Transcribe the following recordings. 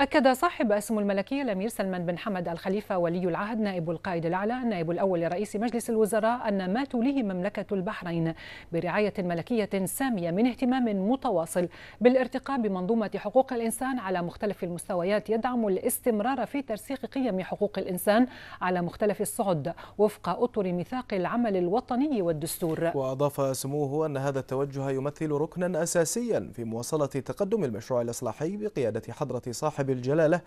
أكد صاحب السمو الملكي الأمير سلمان بن حمد الخليفة ولي العهد نائب القائد الأعلى النائب الأول لرئيس مجلس الوزراء أن ما توليه مملكة البحرين برعاية ملكية سامية من اهتمام متواصل بالارتقاء بمنظومة حقوق الإنسان على مختلف المستويات يدعم الاستمرار في ترسيخ قيم حقوق الإنسان على مختلف الصعد وفق أطر ميثاق العمل الوطني والدستور وأضاف سموه أن هذا التوجه يمثل ركنا أساسيا في مواصلة تقدم المشروع الإصلاحي بقيادة حضرة صاحب صاحب الجلالة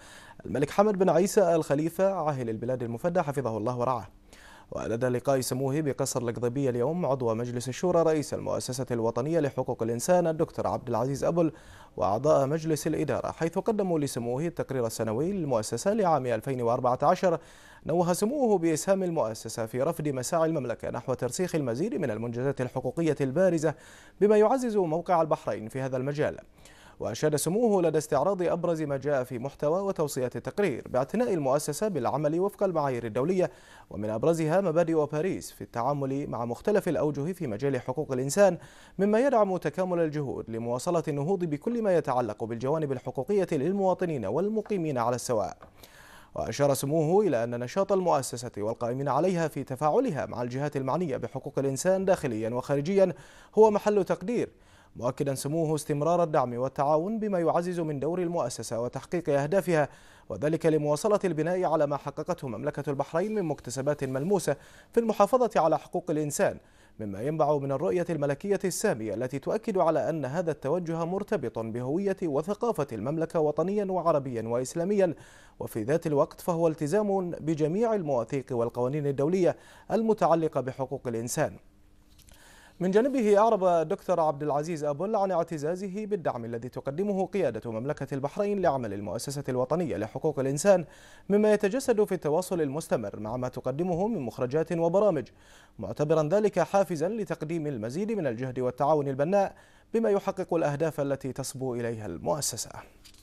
الملك حمد بن عيسى الخليفة عاهل البلاد المفدى حفظه الله ورعاه ولدى لقاء سموه بقصر القضيبية اليوم عضو مجلس الشورى رئيس المؤسسة الوطنية لحقوق الإنسان الدكتور عبد العزيز أبل وأعضاء مجلس الإدارة حيث قدموا لسموه التقرير السنوي للمؤسسة لعام 2014 نوه سموه بإسهام المؤسسة في رفض مساعي المملكة نحو ترسيخ المزيد من المنجزات الحقوقية البارزة بما يعزز موقع البحرين في هذا المجال وأشاد سموه لدى استعراض أبرز ما جاء في محتوى وتوصيات التقرير باعتناء المؤسسة بالعمل وفق المعايير الدولية ومن أبرزها مبادئ باريس في التعامل مع مختلف الأوجه في مجال حقوق الإنسان مما يدعم تكامل الجهود لمواصلة النهوض بكل ما يتعلق بالجوانب الحقوقية للمواطنين والمقيمين على السواء وأشار سموه إلى أن نشاط المؤسسة والقائمين عليها في تفاعلها مع الجهات المعنية بحقوق الإنسان داخليا وخارجيا هو محل تقدير مؤكدا سموه استمرار الدعم والتعاون بما يعزز من دور المؤسسة وتحقيق أهدافها وذلك لمواصلة البناء على ما حققته مملكة البحرين من مكتسبات ملموسة في المحافظة على حقوق الإنسان مما ينبع من الرؤية الملكية السامية التي تؤكد على أن هذا التوجه مرتبط بهوية وثقافة المملكة وطنيا وعربيا وإسلاميا وفي ذات الوقت فهو التزام بجميع المواثيق والقوانين الدولية المتعلقة بحقوق الإنسان من جانبه أعرب الدكتور عبد العزيز أبول عن اعتزازه بالدعم الذي تقدمه قيادة مملكة البحرين لعمل المؤسسة الوطنية لحقوق الإنسان مما يتجسد في التواصل المستمر مع ما تقدمه من مخرجات وبرامج معتبرا ذلك حافزا لتقديم المزيد من الجهد والتعاون البناء بما يحقق الأهداف التي تصبو إليها المؤسسة